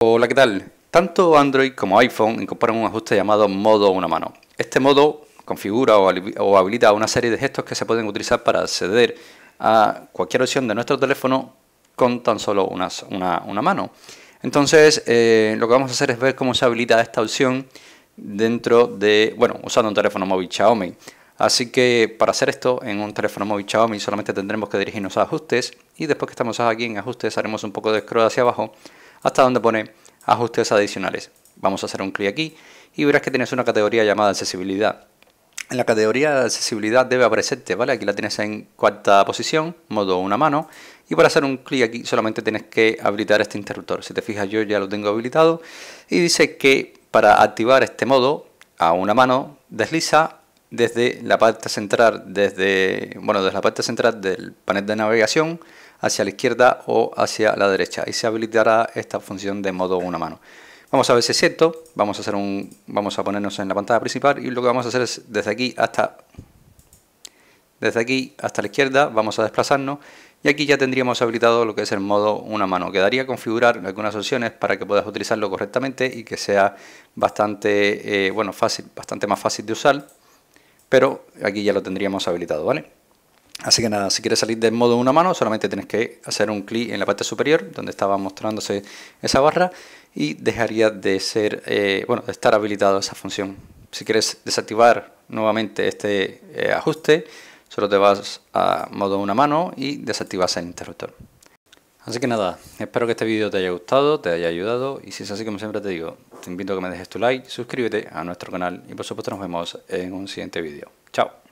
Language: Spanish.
Hola, ¿qué tal? Tanto Android como iPhone incorporan un ajuste llamado modo una mano. Este modo configura o habilita una serie de gestos que se pueden utilizar para acceder a cualquier opción de nuestro teléfono con tan solo una, mano. Entonces, eh, lo que vamos a hacer es ver cómo se habilita esta opción dentro de, bueno, usando un teléfono móvil Xiaomi. Así que para hacer esto en un teléfono móvil Xiaomi solamente tendremos que dirigirnos a ajustes y después que estamos aquí en ajustes haremos un poco de scroll hacia abajo hasta donde pone ajustes adicionales. Vamos a hacer un clic aquí y verás que tienes una categoría llamada accesibilidad. En la categoría de accesibilidad debe aparecerte, ¿vale? Aquí la tienes en cuarta posición, modo una mano. Y para hacer un clic aquí solamente tienes que habilitar este interruptor. Si te fijas yo ya lo tengo habilitado. Y dice que para activar este modo a una mano desliza desde la parte central, desde, bueno, desde la parte central del panel de navegación hacia la izquierda o hacia la derecha y se habilitará esta función de modo una mano. Vamos a ver si es cierto, vamos a, hacer un, vamos a ponernos en la pantalla principal y lo que vamos a hacer es desde aquí hasta, desde aquí hasta la izquierda vamos a desplazarnos y aquí ya tendríamos habilitado lo que es el modo una mano. Quedaría configurar algunas opciones para que puedas utilizarlo correctamente y que sea bastante, eh, bueno, fácil, bastante más fácil de usar, pero aquí ya lo tendríamos habilitado, ¿vale? Así que nada, si quieres salir del modo una mano, solamente tienes que hacer un clic en la parte superior donde estaba mostrándose esa barra y dejaría de ser, eh, bueno, estar habilitada esa función. Si quieres desactivar nuevamente este eh, ajuste, solo te vas a modo una mano y desactivas el interruptor. Así que nada, espero que este vídeo te haya gustado, te haya ayudado y si es así como siempre te digo, te invito a que me dejes tu like, suscríbete a nuestro canal y por supuesto nos vemos en un siguiente vídeo. Chao.